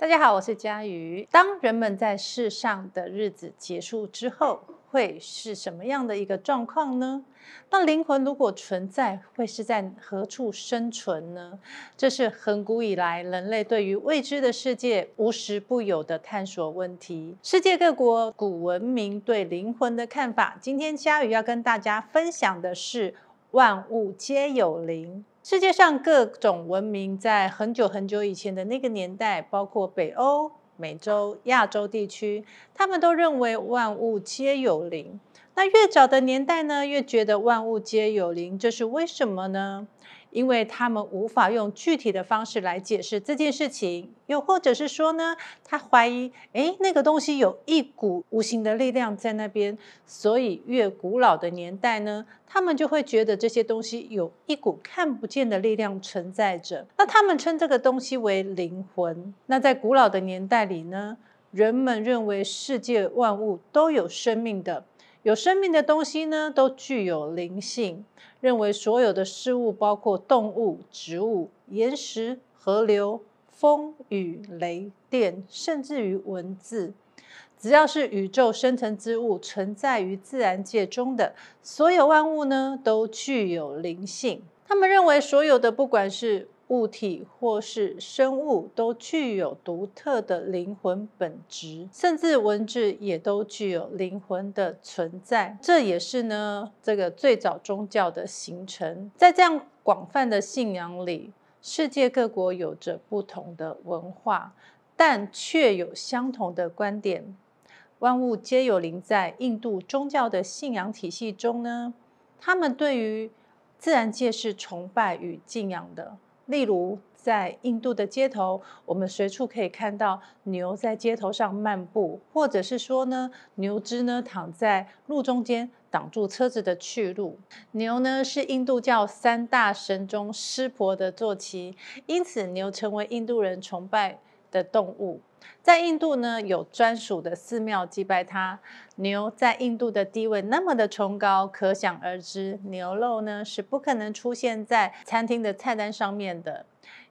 大家好，我是佳瑜。当人们在世上的日子结束之后，会是什么样的一个状况呢？那灵魂如果存在，会是在何处生存呢？这是很古以来人类对于未知的世界无时不有的探索问题。世界各国古文明对灵魂的看法，今天佳瑜要跟大家分享的是万物皆有灵。世界上各种文明在很久很久以前的那个年代，包括北欧、美洲、亚洲地区，他们都认为万物皆有灵。那越早的年代呢，越觉得万物皆有灵，这是为什么呢？因为他们无法用具体的方式来解释这件事情，又或者是说呢，他怀疑，哎，那个东西有一股无形的力量在那边，所以越古老的年代呢，他们就会觉得这些东西有一股看不见的力量存在着。那他们称这个东西为灵魂。那在古老的年代里呢，人们认为世界万物都有生命的。有生命的东西呢，都具有灵性。认为所有的事物，包括动物、植物、岩石、河流、风雨雷电，甚至于文字，只要是宇宙生成之物，存在于自然界中的所有万物呢，都具有灵性。他们认为所有的，不管是物体或是生物都具有独特的灵魂本质，甚至文字也都具有灵魂的存在。这也是呢，这个最早宗教的形成。在这样广泛的信仰里，世界各国有着不同的文化，但却有相同的观点：万物皆有灵。在印度宗教的信仰体系中呢，他们对于自然界是崇拜与敬仰的。例如，在印度的街头，我们随处可以看到牛在街头上漫步，或者是说呢，牛只呢躺在路中间挡住车子的去路。牛呢是印度教三大神中湿婆的坐骑，因此牛成为印度人崇拜的动物。在印度呢，有专属的寺庙祭拜它。牛在印度的地位那么的崇高，可想而知，牛肉呢是不可能出现在餐厅的菜单上面的。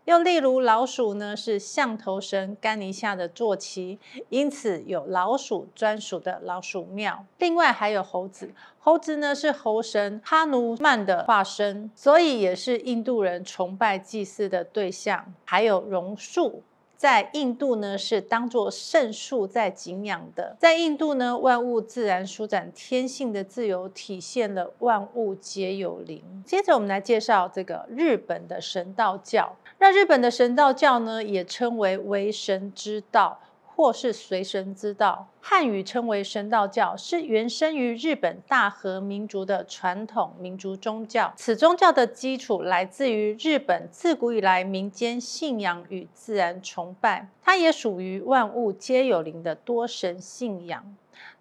又例如老鼠呢，是象头神甘尼夏的坐骑，因此有老鼠专属的老鼠庙。另外还有猴子，猴子呢是猴神哈努曼的化身，所以也是印度人崇拜祭祀的对象。还有榕树。在印度呢，是当作圣树在敬仰的。在印度呢，万物自然舒展天性的自由，体现了万物皆有灵。接着，我们来介绍这个日本的神道教。那日本的神道教呢，也称为为神之道。或是随神之道，汉语称为神道教，是原生于日本大和民族的传统民族宗教。此宗教的基础来自于日本自古以来民间信仰与自然崇拜，它也属于万物皆有灵的多神信仰。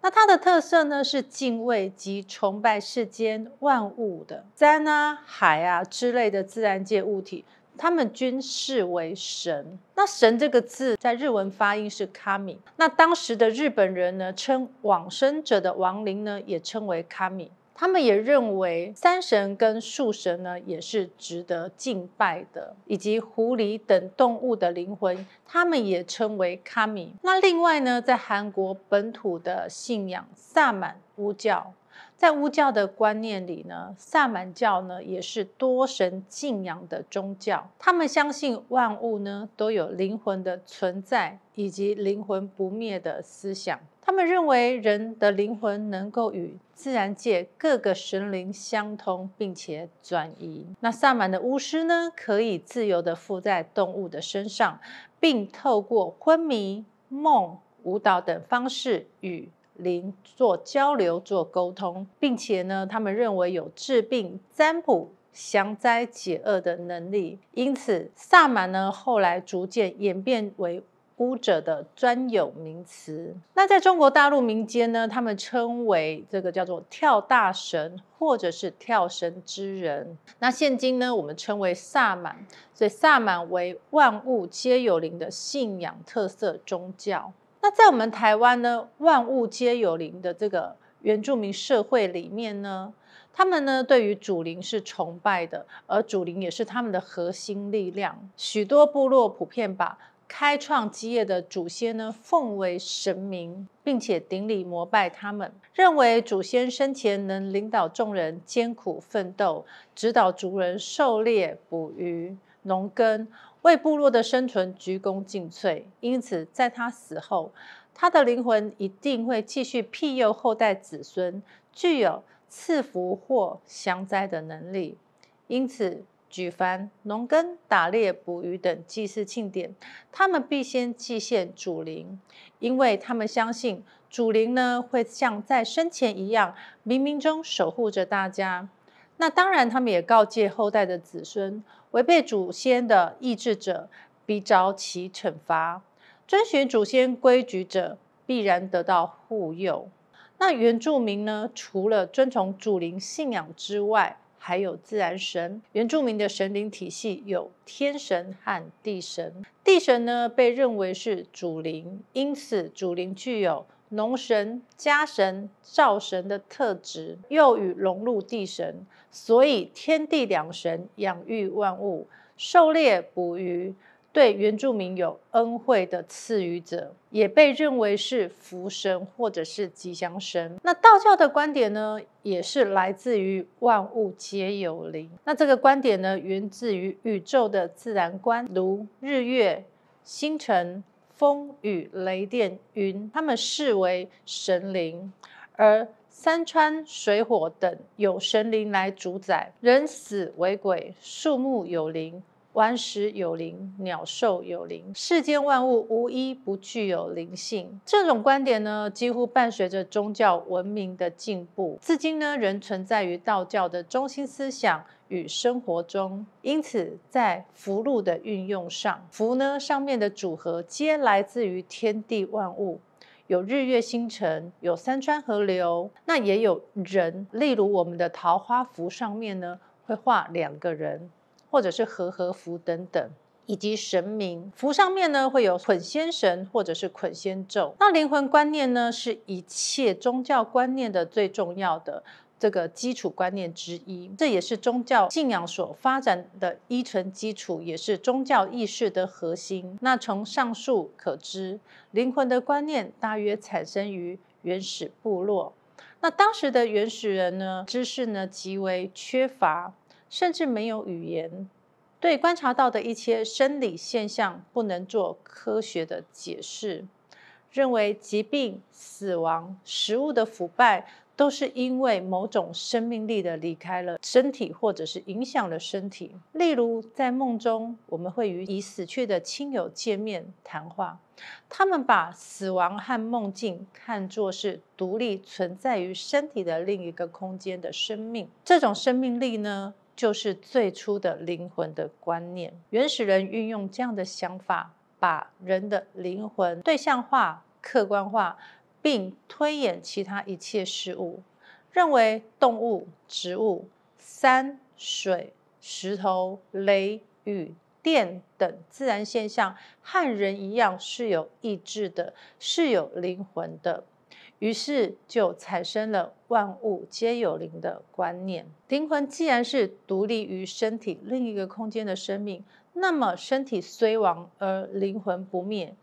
那它的特色呢，是敬畏及崇拜世间万物的山啊、海啊之类的自然界物体。他们均视为神。那“神”这个字在日文发音是卡米”。那当时的日本人呢，称往生者的亡灵呢，也称为卡米”。他们也认为山神跟树神呢，也是值得敬拜的，以及狐狸等动物的灵魂，他们也称为卡米”。那另外呢，在韩国本土的信仰萨满巫教。在巫教的观念里呢，萨满教呢也是多神敬仰的宗教。他们相信万物呢都有灵魂的存在，以及灵魂不灭的思想。他们认为人的灵魂能够与自然界各个神灵相通，并且转移。那萨满的巫师呢，可以自由地附在动物的身上，并透过昏迷、梦、舞蹈等方式与。灵做交流、做沟通，并且呢，他们认为有治病、占卜、降灾解厄的能力，因此萨满呢后来逐渐演变为巫者的专有名词。那在中国大陆民间呢，他们称为这个叫做跳大神或者是跳神之人。那现今呢，我们称为萨满。所以萨满为万物皆有灵的信仰特色宗教。那在我们台湾呢，万物皆有灵的这个原住民社会里面呢，他们呢对于祖灵是崇拜的，而祖灵也是他们的核心力量。许多部落普遍把开创基业的祖先呢奉为神明，并且顶礼膜拜他们，认为祖先生前能领导众人艰苦奋斗，指导族人狩猎、捕鱼、农耕。为部落的生存鞠躬尽瘁，因此在他死后，他的灵魂一定会继续庇佑后代子孙，具有赐福或降灾的能力。因此，举凡农耕、打猎、捕鱼等祭祀庆典，他们必先祭献主灵，因为他们相信主灵呢会像在生前一样，冥冥中守护着大家。那当然，他们也告诫后代的子孙，违背祖先的意志者必遭其惩罚；遵循祖先规矩者必然得到护佑。那原住民呢？除了遵从主灵信仰之外，还有自然神。原住民的神灵体系有天神和地神。地神呢，被认为是主灵，因此主灵具有。农神、家神、灶神的特质，又与融入地神，所以天地两神养育万物、狩猎捕鱼，对原住民有恩惠的赐予者，也被认为是福神或者是吉祥神。那道教的观点呢，也是来自于万物皆有灵。那这个观点呢，源自于宇宙的自然观，如日月、星辰。风雨雷电云，他们视为神灵；而山川水火等有神灵来主宰。人死为鬼，树木有灵。顽石有灵，鸟兽有灵，世间万物无一不具有灵性。这种观点呢，几乎伴随着宗教文明的进步，至今呢，仍存在于道教的中心思想与生活中。因此，在符箓的运用上，符呢上面的组合皆来自于天地万物，有日月星辰，有山川河流，那也有人，例如我们的桃花符上面呢，会画两个人。或者是和和服等等，以及神明符上面呢会有捆仙绳或者是捆仙咒。那灵魂观念呢，是一切宗教观念的最重要的这个基础观念之一，这也是宗教信仰所发展的依存基础，也是宗教意识的核心。那从上述可知，灵魂的观念大约产生于原始部落。那当时的原始人呢，知识呢极为缺乏。甚至没有语言，对观察到的一些生理现象不能做科学的解释，认为疾病、死亡、食物的腐败都是因为某种生命力的离开了身体，或者是影响了身体。例如，在梦中，我们会与已死去的亲友见面谈话，他们把死亡和梦境看作是独立存在于身体的另一个空间的生命。这种生命力呢？就是最初的灵魂的观念，原始人运用这样的想法，把人的灵魂对象化、客观化，并推演其他一切事物，认为动物、植物、山、水、石头、雷、雨、电等自然现象和人一样是有意志的，是有灵魂的。于是就产生了万物皆有灵的观念。灵魂既然是独立于身体另一个空间的生命，那么身体虽亡而灵魂不灭，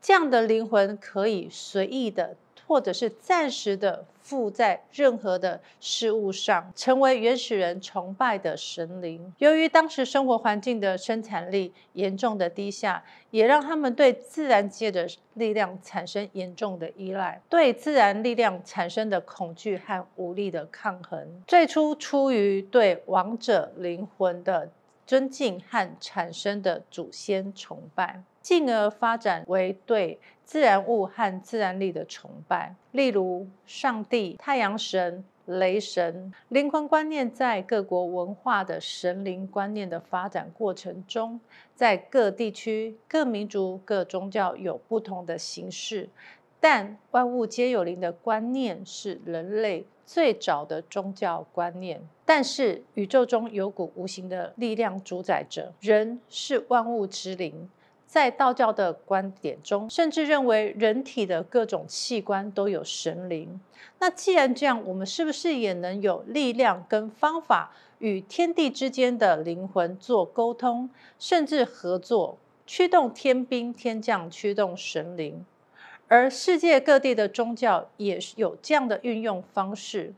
这样的灵魂可以随意的。或者是暂时的附在任何的事物上，成为原始人崇拜的神灵。由于当时生活环境的生产力严重的低下，也让他们对自然界的力量产生严重的依赖，对自然力量产生的恐惧和无力的抗衡。最初出于对王者灵魂的尊敬和产生的祖先崇拜。进而发展为对自然物和自然力的崇拜，例如上帝、太阳神、雷神。灵魂观念在各国文化的神灵观念的发展过程中，在各地区、各民族、各宗教有不同的形式，但万物皆有灵的观念是人类最早的宗教观念。但是，宇宙中有股无形的力量主宰着，人是万物之灵。在道教的观点中，甚至认为人体的各种器官都有神灵。那既然这样，我们是不是也能有力量跟方法与天地之间的灵魂做沟通，甚至合作，驱动天兵天将，驱动神灵？而世界各地的宗教也有这样的运用方式。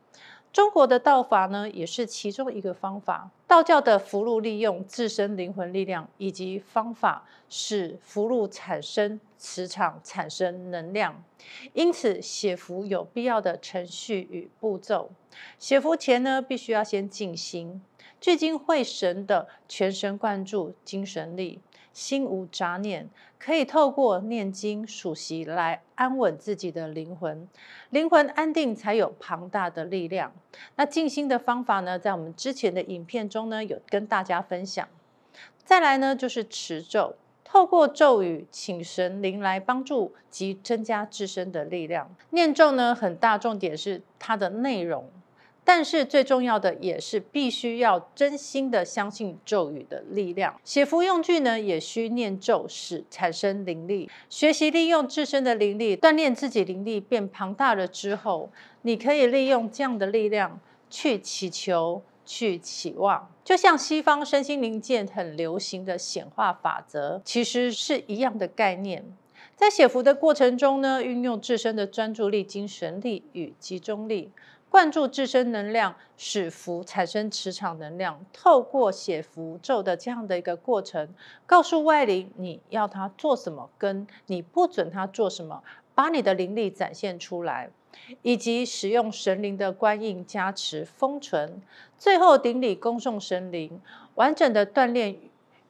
中国的道法呢，也是其中一个方法。道教的符箓利用自身灵魂力量以及方法，使符箓产生磁场，产生能量。因此，写符有必要的程序与步骤。写符前呢，必须要先静心，聚精会神的，全神贯注精神力。心无杂念，可以透过念经、数习来安稳自己的灵魂，灵魂安定才有庞大的力量。那静心的方法呢，在我们之前的影片中呢，有跟大家分享。再来呢，就是持咒，透过咒语请神灵来帮助及增加自身的力量。念咒呢，很大重点是它的内容。但是最重要的也是必须要真心的相信咒语的力量。写符用具呢，也需念咒使产生灵力。学习利用自身的灵力，锻炼自己灵力变庞大了之后，你可以利用这样的力量去祈求、去期望。就像西方身心灵界很流行的显化法则，其实是一样的概念。在写符的过程中呢，运用自身的专注力、精神力与集中力。灌注自身能量，使符产生磁场能量，透过写符咒的这样的一个过程，告诉外灵你要他做什么，跟你不准他做什么，把你的灵力展现出来，以及使用神灵的官印加持封存，最后顶礼恭送神灵，完整的锻炼。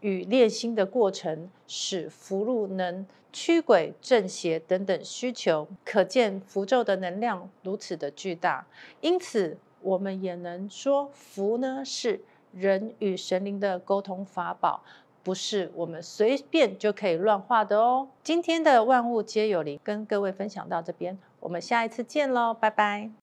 与练心的过程，使符箓能驱鬼镇邪等等需求，可见符咒的能量如此的巨大。因此，我们也能说符呢是人与神灵的沟通法宝，不是我们随便就可以乱画的哦。今天的万物皆有灵，跟各位分享到这边，我们下一次见喽，拜拜。